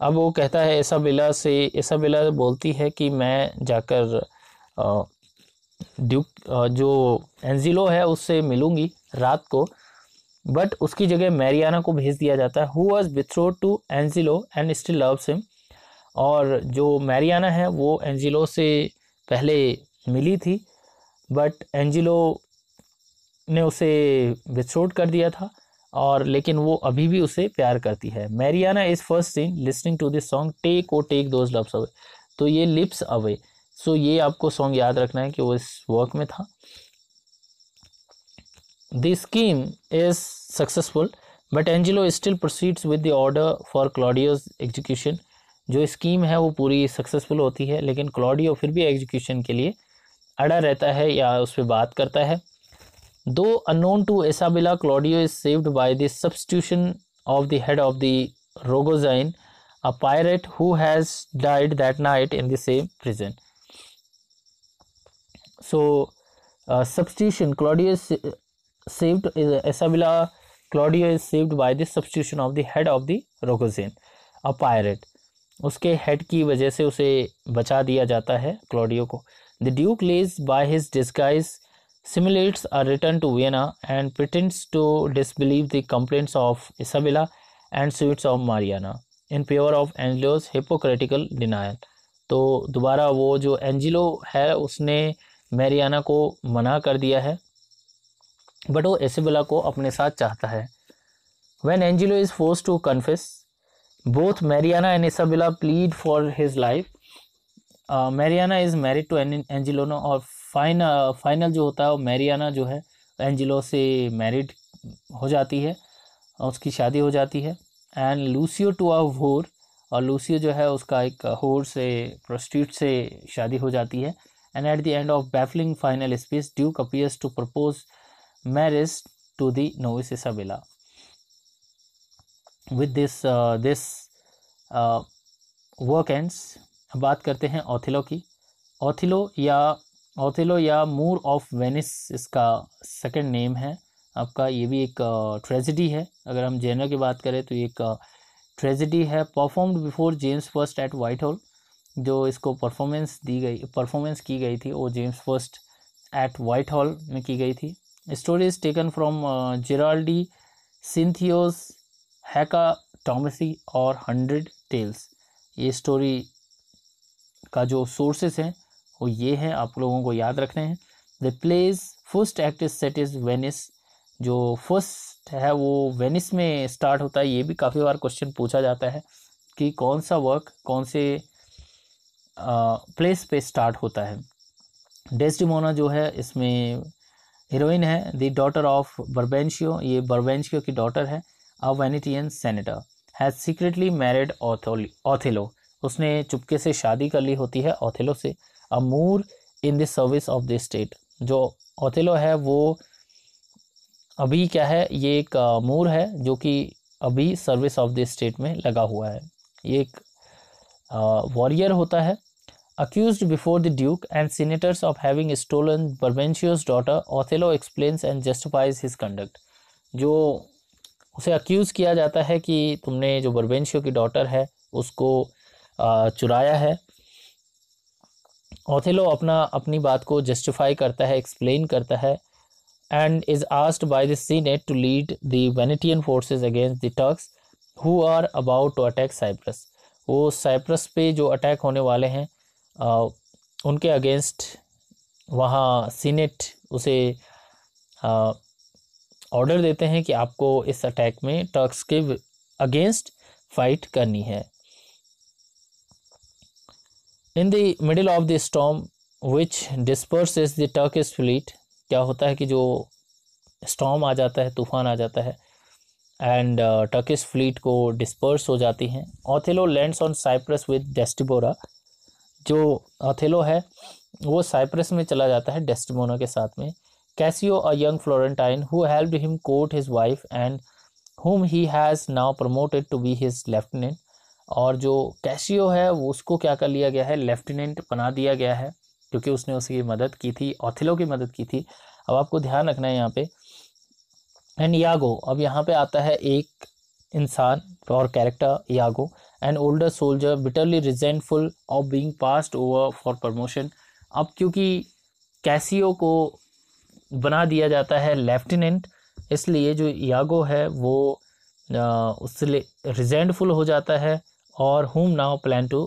अब वो कहता है इसबेला से इसबेला बोलती है कि मैं जाकर ड्यूक जो एंजिलो है उससे मिलूँगी रात को बट उसकी जगह मैरियाना को भेज दिया जाता है who was betrothed to Angelo and still loves him और जो मैरियाना है वो एंजिलो से पहले मिली थी बट एंजिलो ने उसे विछोड कर दिया था और लेकिन वो अभी भी उसे प्यार करती है Mariana is first seen listening to this song take o take those loves away तो ये लिप्स अवे सो ये आपको सॉन्ग याद रखना है कि वो इस वर्क में था The scheme is successful, but Angelo still proceeds with the order for Claudio's execution. जो स्कीम है वो पूरी सक्सेसफुल होती है लेकिन क्लॉडियो फिर भी एग्जीक्यूशन के लिए अड़ा रहता है या उस पर बात करता है though unknown to Isabella Claudio is saved by the substitution of the head of the Ragozine a pirate who has died that night in the same prison so substitution Claudio saved uh, Isabella Claudio is saved by the substitution of the head of the Rogozin, a pirate. उसके head की वजह से उसे बचा दिया जाता है Claudio को the duke lays by his disguise simulates are return to Vienna and pretends to disbelieve the complaints of Isabella and suits of Mariana in pure of Angelo's hypocritical denial तो दोबारा वो जो एंजिलो है उसने Mariana को मना कर दिया है बट वो एसिबुला को अपने साथ चाहता है when Angelo is force to confess both Mariana and Isabella plead for his life Mariana is married to एंजिलोनो और फाइन फाइनल uh, जो होता है वो मैरियाना जो है एंजिलो से मैरिड हो जाती है उसकी शादी हो जाती है एंड लूसियो टू अ होर और लूसियो जो है उसका एक होर से प्रोस्टिट्यूट से शादी हो जाती है and at the end of baffling final speech duke appears to propose marriage to the novice Isabella. With this uh, this uh, work ends. बात करते हैं ओथिलो की ओथिलो या ओथिलो या मूर ऑफ वेनिस इसका सेकंड नेम है आपका ये भी एक ट्रेजिडी uh, है अगर हम जेनर की बात करें तो ये एक ट्रेजिडी uh, है performed before James first at white hall जो इसको परफॉर्मेंस दी गई परफॉर्मेंस की गई थी वो James first at white hall में की गई थी story is taken from uh, Geraldi, Cynthios, Haka, Tomasi और हंड्रेड टेल्स ये स्टोरी का जो सोर्सेस हैं वो ये है आप लोगों को याद रखने हैं the place first act is set is Venice जो फर्स्ट है वो वेनिस में स्टार्ट होता है ये भी काफ़ी बार क्वेश्चन पूछा जाता है कि कौन सा वर्क कौन से प्लेस uh, पे स्टार्ट होता है डेस्टिमोना जो है इसमें हीरोइन है द डॉटर ऑफ बर्बेंशियो ये बर्बेंशियो की डॉटर है a Venetian senator has secretly married Othello उसने चुपके से शादी कर ली होती है ऑथेलो से a Moor in the service of the state जो ऑथेलो है वो अभी क्या है ये एक मूर है जो कि अभी सर्विस ऑफ द स्टेट में लगा हुआ है ये एक वॉरियर होता है Accused before the Duke and senators of having stolen Barbenchio's daughter, Othello explains and justifies his conduct. जो उसे अक्यूज़ किया जाता है कि तुमने जो बर्बेंशियो की डॉटर है उसको चुराया है ओथेलो अपना अपनी बात को जस्टिफाई करता है एक्सप्लेन करता है and is asked by the senate to lead the Venetian forces against the Turks who are about to attack Cyprus वो साइप्रस पे जो अटैक होने वाले हैं उनके अगेंस्ट वहाँ सीनेट उसे ऑर्डर देते हैं कि आपको इस अटैक में टर्क्स के अगेंस्ट फाइट करनी है in the middle of the storm which disperse the Turkish fleet क्या होता है कि जो स्टॉम आ जाता है तूफान आ जाता है एंड टर्किस फ्लीट को डिस्पर्स हो जाती हैं Othello lands on Cyprus with Desdemona जो अथेलो है वो साइप्रस में चला जाता है डेस्टमोना के साथ में Cassio a young Florentine who help him court his wife and whom he has now promoted to be his lieutenant और जो कैशियो है वो उसको क्या कर लिया गया है लेफ्टिनेंट बना दिया गया है क्योंकि उसने उसकी मदद की थी ऑथिलो की मदद की थी अब आपको ध्यान रखना है यहाँ पे एंड यागो अब यहाँ पे आता है एक इंसान और character Iago an older soldier bitterly resentful of being passed over for promotion अब क्योंकि कैसियो को बना दिया जाता है लेफ्टिनेंट इसलिए जो यागो है वो उससे रिजेंटफुल हो जाता है और whom now plan to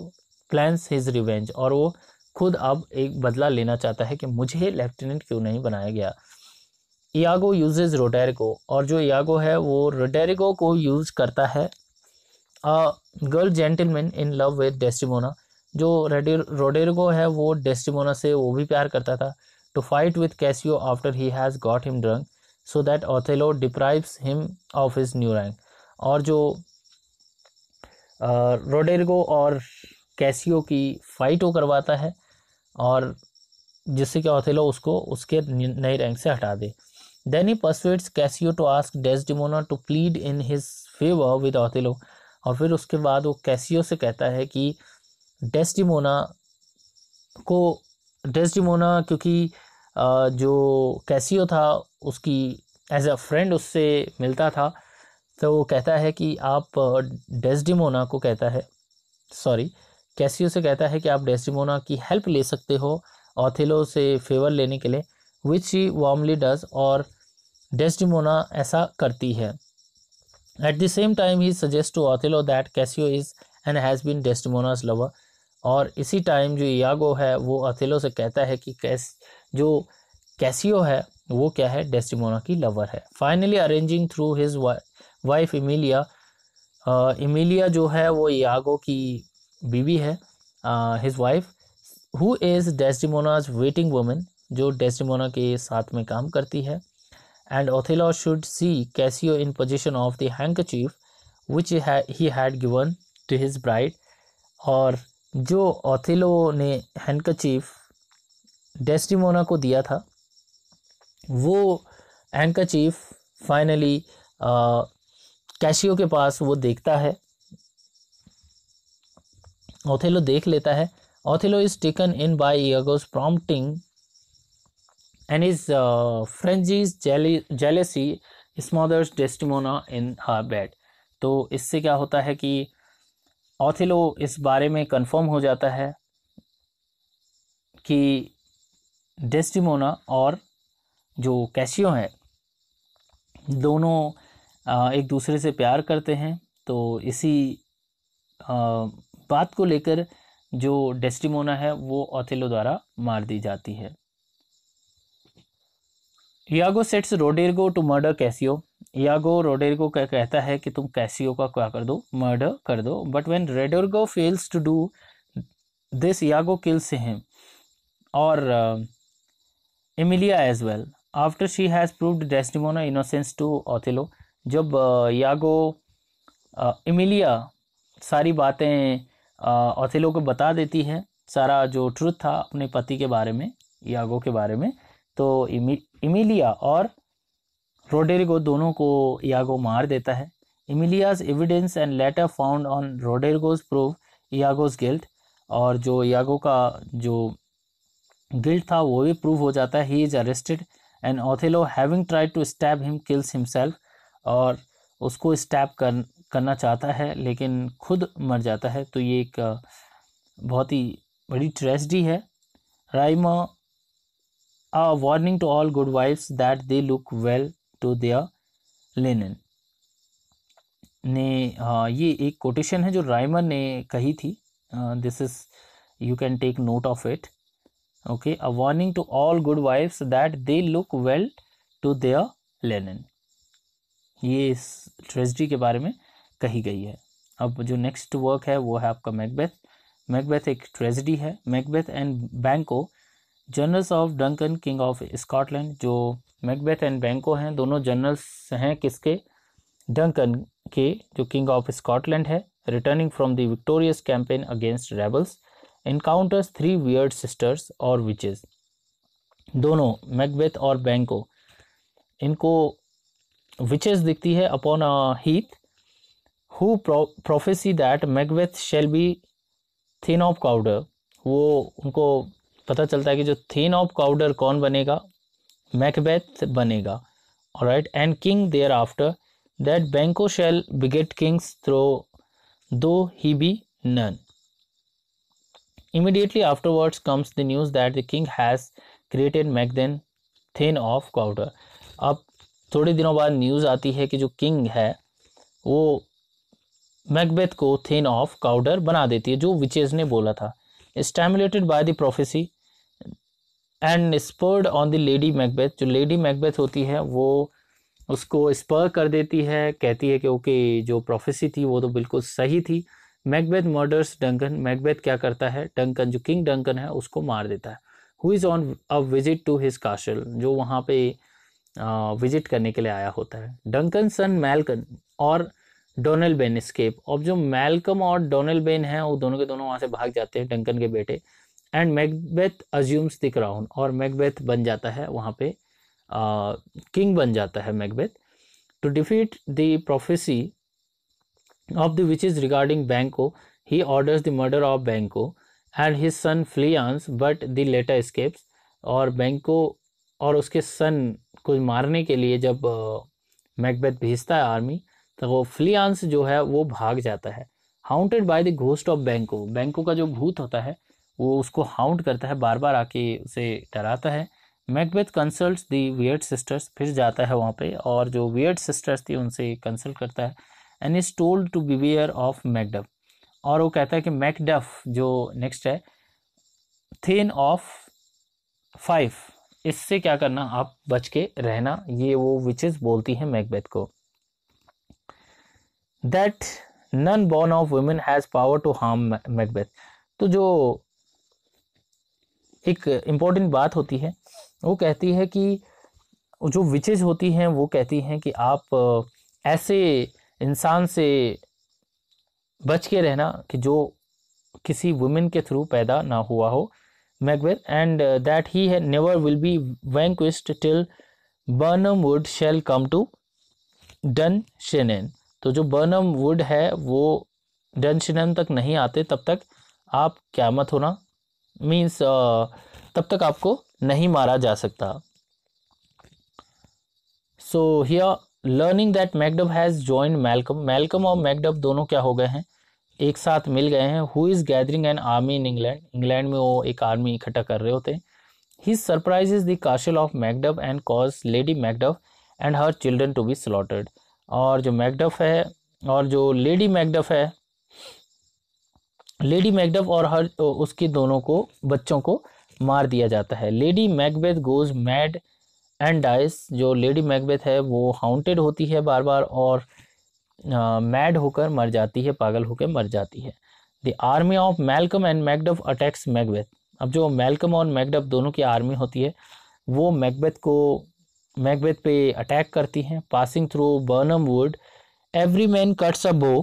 plans his revenge और वो खुद अब एक बदला लेना चाहता है कि मुझे लेफ्टिनेंट क्यों नहीं बनाया गया यागो यूजेज रोडेरिको और जो यागो है वो रोडेरिको को यूज़ करता है a girl gentleman in love with Desdemona जो रोडेरगो है वो डेस्टिमोना से वो भी प्यार करता था to fight with Cassio after he has got him drunk so that Othello deprives him of his new rank और जो रोडेरगो और कैसियो की फाइट वो करवाता है और जिससे कि ऑथेलो उसको उसके नए रैंक से हटा दे then he persuades Cassio to ask Desdemona to plead in his favour with Othello और फिर उसके बाद वो कैसियो से कहता है कि डेस्टिमोना को डेस्टिमोना क्योंकि जो कैसियो था उसकी एज अ फ्रेंड उससे मिलता था तो वो कहता है कि आप डेस्डिमोना को कहता है सॉरी कैसियो से कहता है कि आप डेस्डिमोना की हेल्प ले सकते हो ऑथिलो से फेवर लेने के लिए विच ही वार्मली डज और डेस्डिमोना ऐसा करती है at the same time he suggest to Othello that Cassio is and has been Desdemona's lover और इसी टाइम जो यागो है वो अथेलो से कहता है कि कैस जो कैसियो है वो क्या है डेस्टिमोना की लवर है finally arranging through his wife Emilia Emilia जो है वो यागो की बीवी है his wife who is Desdemona's waiting women जो डेस्टिमोना के साथ में काम करती है and Othello should see Cassio in possession of the handkerchief which he had given to his bride और जो ओथेलो ने हैंडकचीफ डेस्टिमोना को दिया था वो हैंडकचीफ फाइनली कैशियो के पास वो देखता है ओथेलो देख लेता है Othello is taken in by Iago's prompting and his uh, Frenchie's jealousy smothers Desdemona in her bed. तो इससे क्या होता है कि ऑथिलो इस बारे में कंफर्म हो जाता है कि डेस्टिमोना और जो कैशियो है दोनों एक दूसरे से प्यार करते हैं तो इसी बात को लेकर जो डेस्टिमोना है वो ऑथिलो द्वारा मार दी जाती है Iago sets Roderigo to murder Cassio Iago Roderigo का कहता है कि तुम कैसियो का क्या कर दो मर्डर कर दो but when Roderigo fails to do this Iago kills him और Emilia as well after she has proved Desdemona innocence to Othello जब यागो uh, इमिलिया uh, सारी बातें ओथेलो uh, को बता देती है सारा जो ट्रुथ था अपने पति के बारे में यागो के बारे में तो इमिलिया और रोडेरिगो दोनों को यागो मार देता है Emilia's evidence and letter found on Roderigo's prove Iago's guilt और जो यागो का जो गिल्ट था वो भी प्रूव हो जाता है he is arrested and Othello having tried to stab him kills himself और उसको स्टैप कर करना चाहता है लेकिन खुद मर जाता है तो ये एक बहुत ही बड़ी ट्रेजडी है Raima a warning to all good wives that they look well to their linen ने ये एक कोटेशन है जो राइमर ने कही थी this is you can take note of it okay a warning to all good wives that they look well to their linen ये इस ट्रेजडी के बारे में कही गई है अब जो नेक्स्ट वर्क है वो है आपका मैकबेथ मैकबेथ एक ट्रेजडी है Macbeth and Banquo generals of Duncan king of Scotland जो मैकबेथ एंड बैंको हैं दोनों जर्नल्स हैं किसके डंकन के जो किंग ऑफ स्कॉटलैंड है returning from the victorious campaign against rebels encounters three weird sisters और विचेस दोनों मैकबेथ और बैंको इनको विचेस दिखती है upon a heath who prophesy that Macbeth shall be thane of Cawdor वो उनको पता चलता है कि जो थीन ऑफ काउडर कौन बनेगा मैकबैथ बनेगा right and king thereafter that Banquo shall beget kings through though he be none immediately afterwards comes the news that the king has created Magden thin of powder अब थोड़े दिनों बाद news आती है कि जो king है वो मैकबेथ को थिन ऑफ काउडर बना देती है जो विचेज ने बोला था stimulated by the prophecy and spurred on the Lady Macbeth जो लेडी मैकबेथ होती है वो उसको स्पर कर देती है कहती है कि ओके जो प्रोफेसी थी वो तो बिल्कुल सही थी मैकबेथ मर्डर्स डंकन मैकबेथ क्या करता है डंकन जो किंग डंकन है उसको मार देता है who is on a visit to his castle जो वहाँ पे विजिट करने के लिए आया होता है डंकन सन मैलकन और डोनल बेन स्केप अब जो मैलकम और डोनल बेन है वो दोनों के दोनों वहाँ से भाग जाते हैं डंकन के बेटे and Macbeth assumes the crown और मैकबेथ बन जाता है वहाँ पे किंग uh, बन जाता है Macbeth to defeat the prophecy of the witch is regarding Banquo he orders the murder of Banquo and his son Fleance but the latter escapes और बैंको और उसके सन को मारने के लिए जब मैकबेथ uh, भेजता है आर्मी तो वो फ्लियांस जो है वो भाग जाता है haunted by the ghost of Banquo Banquo का जो भूत होता है वो उसको हाउंड करता है बार बार आके उसे डराता है Macbeth consult the weird sisters फिर जाता है वहाँ पे और जो वियर्ड सिस्टर्स थी उनसे कंसल्ट करता है and is told to beware of Macduff और वो कहता है कि मैकडफ जो नेक्स्ट है थेन ऑफ फाइव इससे क्या करना आप बच के रहना ये वो विचेस बोलती हैं मैकबेथ को that none born of women has power to harm Macbeth तो जो एक इम्पॉर्टेंट बात होती है वो कहती है कि जो विचेज होती हैं वो कहती हैं कि आप ऐसे इंसान से बच के रहना कि जो किसी वुमेन के थ्रू पैदा ना हुआ हो मैकबेथ एंड दैट ही है never will be vanquished till Birnam wood shall come to Dunsinane तो जो बर्नम वुड है वो डन शेनन तक नहीं आते तब तक आप क्या मत होना मीन्स uh, तब तक आपको नहीं मारा जा सकता so here learning that Macduff has join Malcolm Malcolm और मैकडब दोनों क्या हो गए हैं एक साथ मिल गए हैं who is gathering an army in England England में वो एक आर्मी इकट्ठा कर रहे होते हैं he surprise is the castle of Macduff and cause Lady Macduff and her children to be slaughtered और जो मैकडफ है और जो लेडी मैकडफ है लेडी मैकडफ और हर उसके दोनों को बच्चों को मार दिया जाता है lady Macbeth goes mad and dies जो लेडी मैकबेथ है वो हाउंटेड होती है बार बार और मैड होकर मर जाती है पागल होकर मर जाती है the army of Malcolm and Macduff attacks Macbeth अब जो मैलकम और मैकडफ दोनों की आर्मी होती है वो मैकबेथ को मैकबेथ पे अटैक करती हैं passing through Birnam wood every man cuts a bough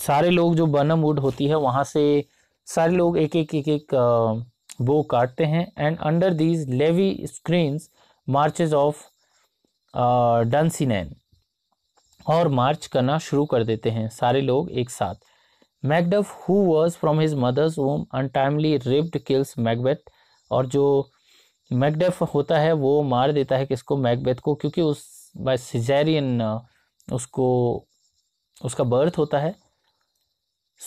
सारे लोग जो बर्नम वुड होती है वहाँ से सारे लोग एक एक एक एक वो काटते हैं and under these leafy screens marches of Dunsinane और मार्च करना शुरू कर देते हैं सारे लोग एक साथ Macduff who was from his mother's womb untimely ripped kills Macbeth और जो मैकडफ होता है वो मार देता है किसको मैकबेथ को क्योंकि उस बाय सिजेरियन उसको उसका बर्थ होता है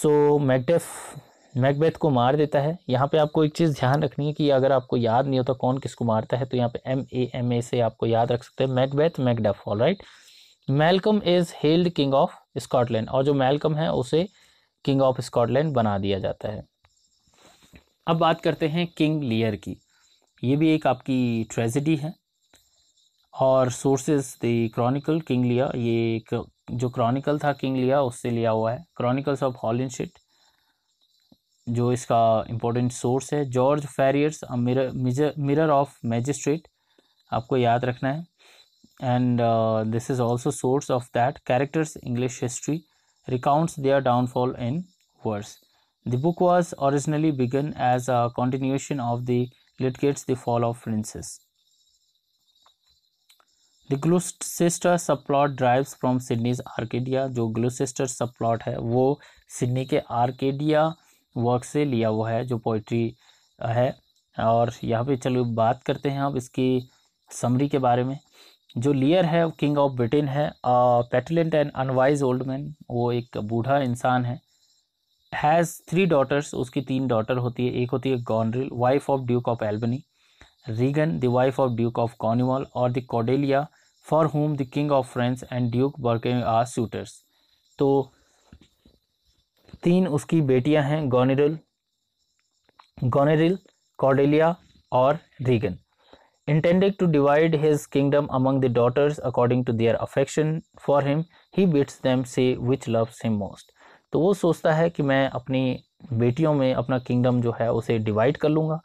सो मैकडेफ मैकबेथ को मार देता है यहाँ पे आपको एक चीज़ ध्यान रखनी है कि अगर आपको याद नहीं होता तो कौन किसको मारता है तो यहाँ पे एम ए एम ए से आपको याद रख सकते हैं Macbeth Macduff all right Malcolm is hailed king of Scotland और जो मेलकम है उसे किंग ऑफ स्कॉटलैंड बना दिया जाता है अब बात करते हैं किंग लियर की ये भी एक आपकी ट्रेजिडी है और सोर्सेज द क्रॉनिकल किंग लिया ये एक जो क्रॉनिकल था किंग लिया उससे लिया हुआ है क्रॉनिकल्स ऑफ हॉलिनशिट जो इसका इम्पोर्टेंट सोर्स है George Ferrers mirror mirror of magistrate आपको याद रखना है and this is also source of that characters English history recounts their downfall in verse the book was originally began as a continuation of the Lydgate's the fall of princes the sub plot drives from Sidney's Arcadia जो sub plot है वो Sydney के Arcadia work से लिया हुआ है जो poetry है और यहाँ पे चलो बात करते हैं अब इसकी समरी के बारे में जो लियर है किंग ऑफ ब्रिटेन है petulant and unwise old man वो एक बूढ़ा इंसान है हैज़ थ्री डॉटर्स उसकी तीन डॉटर होती है एक होती है Goneril wife of duke of Albany Regan the wife of duke of Cornwall और the Cordelia for whom the king of France and duke Burgundy are suitors तो तीन उसकी बेटियां हैं गोनेरल गोनेरिल कॉडेलिया और Regan intending to divide his kingdom among the daughters according to their affection for him he bids them say which loves him most तो वो सोचता है कि मैं अपनी बेटियों में अपना किंगडम जो है उसे डिवाइड कर लूँगा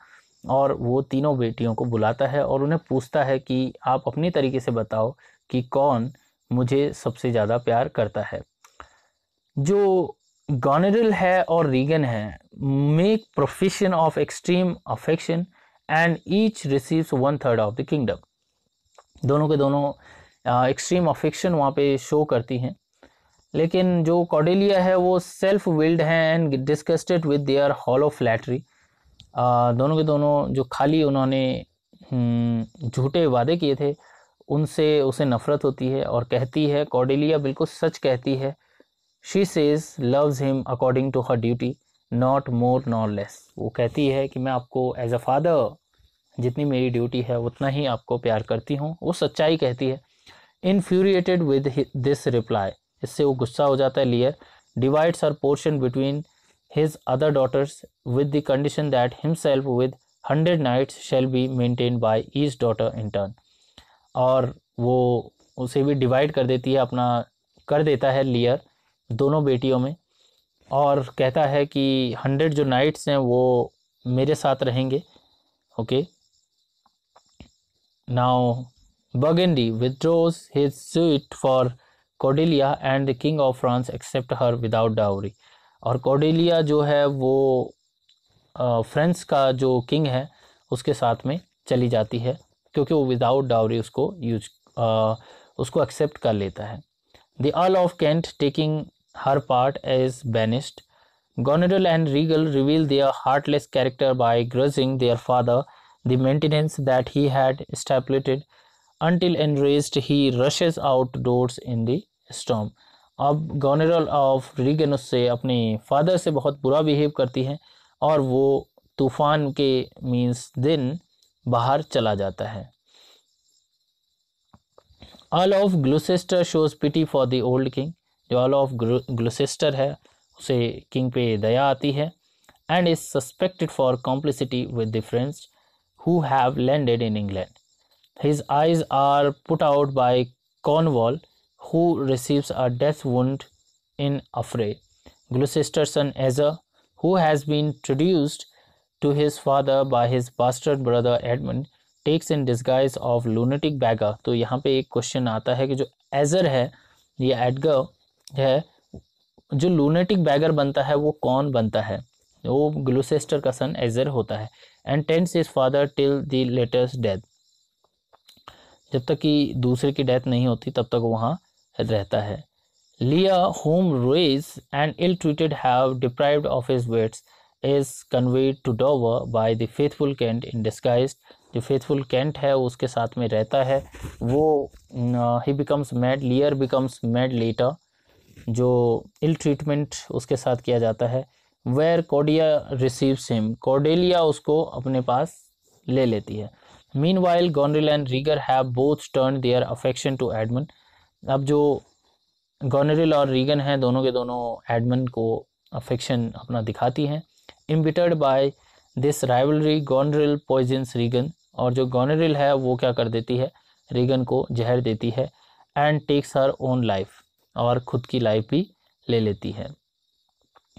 और वो तीनों बेटियों को बुलाता है और उन्हें पूछता है कि आप अपने तरीके से बताओ कि कौन मुझे सबसे ज़्यादा प्यार करता है जो गॉनरल है और रीगन है make profession of extreme affection and each receives one third of the kingdom दोनों के दोनों एक्सट्रीम अफेक्शन वहाँ पे शो करती हैं लेकिन जो कॉडेलिया है वो सेल्फ विल्ड है and disgusted with their of flattery दोनों के दोनों जो खाली उन्होंने हम्म, झूठे वादे किए थे उनसे उसे नफ़रत होती है और कहती है कॉडिलिया बिल्कुल सच कहती है she says loves him according to her duty not more nor less वो कहती है कि मैं आपको एज अ फादर जितनी मेरी ड्यूटी है उतना ही आपको प्यार करती हूँ वो सच्चाई कहती है इन्फ्यूरिएटेड विद दिस रिप्लाई इससे वो गुस्सा हो जाता है Lear divides her portion between his other daughters with the condition that himself with hundred knights shall be maintain by each daughter in turn और वो उसे भी डिवाइड कर देती है अपना कर देता है लियर दोनों बेटियों में और कहता है कि हंड्रेड जो नाइट्स हैं वो मेरे साथ रहेंगे okay now Burgundy withdraws his suit for Cordelia and the king of France accept her without dowry और कॉडेलिया जो है वो फ्रेंच का जो किंग है उसके साथ में चली जाती है क्योंकि वो विदाउट डाउरी उसको यूज उसको एक्सेप्ट कर लेता है the earl of Kent taking her part as banished Goneril and Regan reveal their heartless character by grudging their father the maintenance that he had stipulated until and he rushes out doors in the storm अब governor of Regan से अपने father से बहुत बुरा behave करती है और वो तूफान के मीन्स दिन बाहर चला जाता है earl of Gloucester shows pity for the old king जो ऑल ऑफ ग्लूसेस्टर है उसे किंग पे दया आती है and is suspected for complicity with the French who have landed in England his eyes are put out by Cornwall who receives a death wound in a fray. Gloucester's son Ezra, who has been traduced to his father by his bastard brother Edmund, takes in disguise of lunatic beggar तो यहाँ पे एक question आता है कि जो ager है या एडगर है जो लूनेटिक बैगर बनता है वो कौन बनता है वो ग्लूसेस्टर का सन एजर होता है and tends his father till the latest death जब तक कि दूसरे की डेथ नहीं होती तब तक वहाँ रहता है Lear whom rage and ill treated have deprived of his wits is conveyed to Dover by the faithful Kent in disguise जो फेथफुल कैंट है उसके साथ में रहता है वो he becomes mad Lear becomes mad later जो इल ट्रीटमेंट उसके साथ किया जाता है where Cordelia receives him Cordelia उसको अपने पास ले लेती है meanwhile Goneril and Regan have both turn their affection to Edmund अब जो गॉनरिल और रीगन हैं दोनों के दोनों एडमन को अफेक्शन अपना दिखाती हैं embittered by this rivalry Goneril poisons Regan और जो गॉनरिल है वो क्या कर देती है रीगन को जहर देती है and takes her own life और खुद की लाइफ भी ले लेती है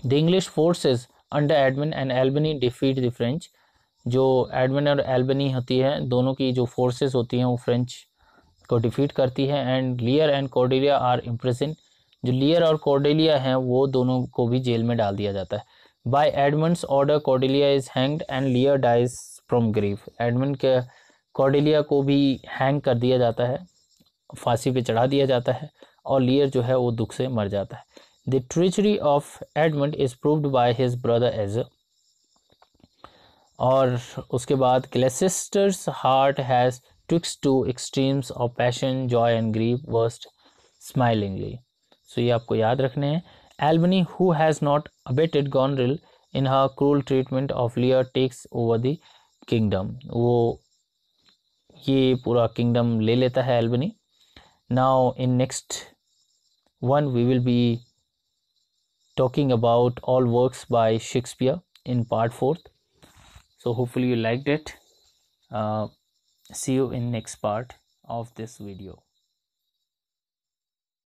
the English forces under Edmund and Albany defeat the French जो एडमिन और एल्बनी होती है दोनों की जो फोर्सेज होती हैं वो फ्रेंच को डिफीट करती है and Lear and Cordelia are imprisoned जो लियर और कॉर्डेलिया हैं वो दोनों को भी जेल में डाल दिया जाता है by Edmund's order Cordelia is hanged and Lear dies from grief Edmund के कॉर्डेलिया को भी हैंग कर दिया जाता है फांसी पे चढ़ा दिया जाता है और लियर जो है वो दुख से मर जाता है the treachery of Edmund is proved by his brother एज और उसके बाद Gloucester's heart has twixt two extremes of passion, joy and grief burst smilingly. So ये आपको याद रखने हैं. Albany, who has not abated Goneril in her cruel treatment of Lear, takes over the kingdom. वो ये पूरा kingdom ले लेता है Albany. Now in next one we will be talking about all works by Shakespeare in part fourth. So hopefully you liked it. Uh, see you in next part of this video